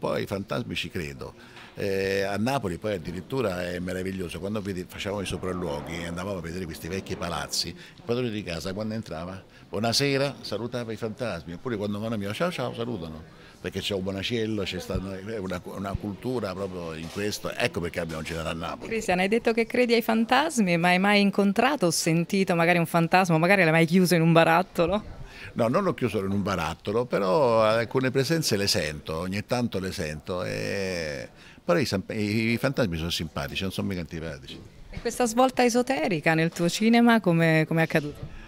po' ai fantasmi ci credo. Eh, a Napoli poi addirittura è meraviglioso, quando facevamo i sopralluoghi e andavamo a vedere questi vecchi palazzi, il padrone di casa quando entrava, buonasera, salutava i fantasmi, oppure quando vanno a mio ciao ciao salutano perché c'è un Bonaciello, c'è una, una, cultura proprio in questo, ecco perché abbiamo girato a Napoli. Cristian, hai detto che credi ai fantasmi, ma hai mai incontrato o sentito magari un fantasma, magari l'hai mai chiuso in un barattolo? No, non l'ho chiuso in un barattolo, però alcune presenze le sento, ogni tanto le sento. E... Però i, i, fantasmi sono simpatici, non sono mica antipatici. E questa svolta esoterica nel tuo cinema come è accaduta?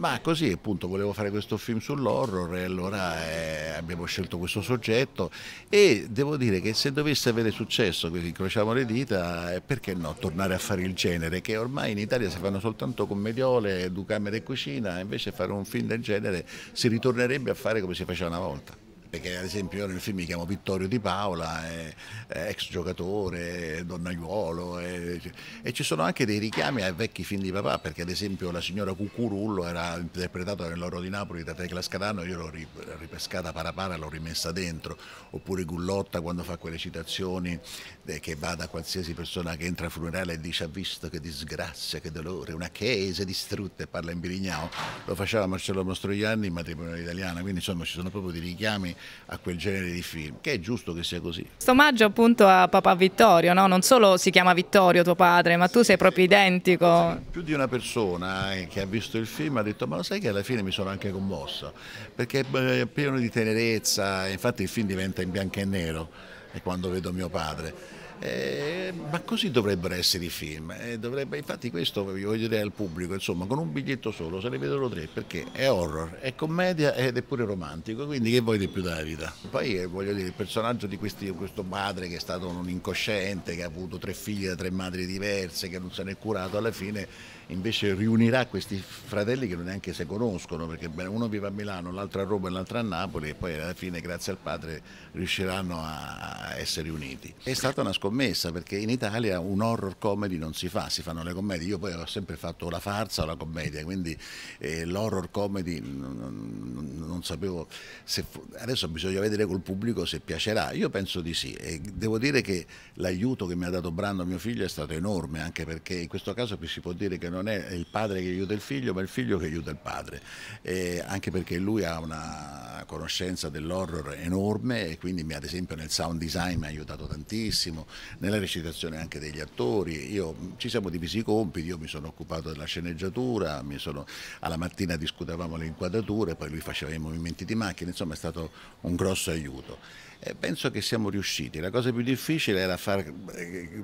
Ma così appunto volevo fare questo film sull'horror e allora eh, abbiamo scelto questo soggetto e devo dire che se dovesse avere successo, quindi incrociamo le dita, eh, perché no tornare a fare il genere, che ormai in Italia si fanno soltanto commediole, camere e cucina, invece fare un film del genere si ritornerebbe a fare come si faceva una volta perché ad esempio io nel film mi chiamo Vittorio Di Paola, è, ex giocatore, donnaiuolo è, e ci sono anche dei richiami ai vecchi film di papà, perché ad esempio la signora Cucurullo era interpretata nell'oro di Napoli da Tecla Scadano, io l'ho ripescata para para, l'ho rimessa dentro, oppure Gullotta quando fa quelle citazioni eh, che va da qualsiasi persona che entra al funerale e dice ha visto che disgrazia, che dolore, una chiesa distrutta e parla in Birignao, lo faceva Marcello Mastroianni in matrimonio italiano, quindi insomma ci sono proprio dei richiami a quel genere di film, che è giusto che sia così. Questo omaggio appunto a papà Vittorio, no? non solo si chiama Vittorio tuo padre, ma tu sei proprio identico. Sì, più di una persona eh, che ha visto il film ha detto ma lo sai che alla fine mi sono anche commosso, perché è eh, pieno di tenerezza, infatti il film diventa in bianco e nero, eh, quando vedo mio padre. Eh, ma così dovrebbero essere i film, eh, dovrebbe, infatti questo voglio dire al pubblico, insomma con un biglietto solo se ne vedono tre perché è horror, è commedia ed è pure romantico, quindi che vuoi di più dalla vita? Poi eh, voglio dire il personaggio di questi, questo padre che è stato un incosciente, che ha avuto tre figli da tre madri diverse, che non se ne è curato, alla fine invece riunirà questi fratelli che non neanche si conoscono perché uno vive a Milano, l'altro a Roma e l'altro a Napoli e poi alla fine grazie al padre riusciranno a essere uniti. È stata una scoperta commessa, perché in Italia un horror comedy non si fa, si fanno le commedie. Io poi ho sempre fatto la farsa o la commedia, quindi eh, l'horror comedy non, non sapevo se adesso bisogna vedere col pubblico se piacerà. Io penso di sì e devo dire che l'aiuto che mi ha dato Brando a mio figlio è stato enorme, anche perché in questo caso si può dire che non è il padre che aiuta il figlio, ma il figlio che aiuta il padre. E eh, anche perché lui ha una conoscenza dell'horror enorme e quindi mi, ad esempio nel sound design mi ha aiutato tantissimo, nella recitazione anche degli attori, io, ci siamo divisi i compiti, io mi sono occupato della sceneggiatura, sono, alla mattina discutevamo le inquadrature, poi lui faceva i movimenti di macchina, insomma è stato un grosso aiuto. E penso che siamo riusciti, la cosa più difficile era far eh,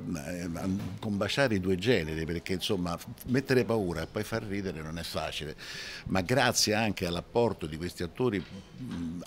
combaciare i due generi, perché insomma mettere paura e poi far ridere non è facile, ma grazie anche all'apporto di questi attori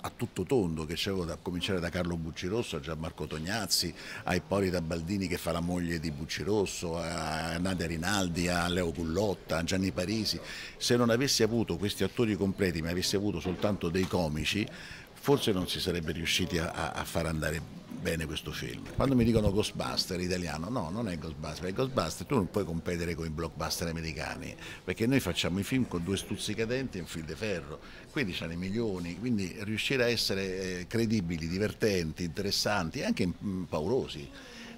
a tutto tondo che c'erano da cominciare da Carlo Buccirosso a Gianmarco Tognazzi, a Ippolita Baldini che fa la moglie di Buccirosso, a Nadia Rinaldi, a Leo Cullotta, a Gianni Parisi. Se non avessi avuto questi attori completi, ma avessi avuto soltanto dei comici, forse non si sarebbe riusciti a, a far andare bene bene questo film. Quando mi dicono Ghostbuster italiano, no, non è Ghostbuster, è Ghostbuster, tu non puoi competere con i blockbuster americani, perché noi facciamo i film con due stuzzi cadenti e un fil di ferro, quindi c'hanno i milioni, quindi riuscire a essere eh, credibili, divertenti, interessanti e anche mm, paurosi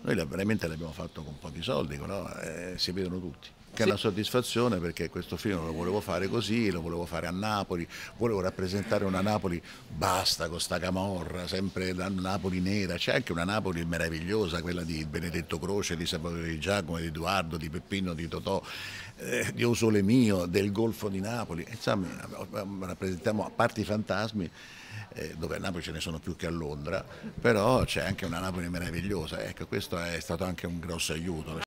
noi veramente l'abbiamo fatto con pochi soldi, però eh, si vedono tutti. Che sì. è una soddisfazione perché questo film lo volevo fare così, lo volevo fare a Napoli, volevo rappresentare una Napoli, basta con sta camorra, sempre la Napoli nera, c'è anche una Napoli meravigliosa, quella di Benedetto Croce, di Salvatore di Giacomo, di Edoardo, di Peppino, di Totò, eh, di Osole Mio, del Golfo di Napoli, insomma eh, rappresentiamo a parti fantasmi eh, dove a Napoli ce ne sono più che a Londra, però c'è anche una Napoli meravigliosa, ecco questo è stato anche un grosso aiuto.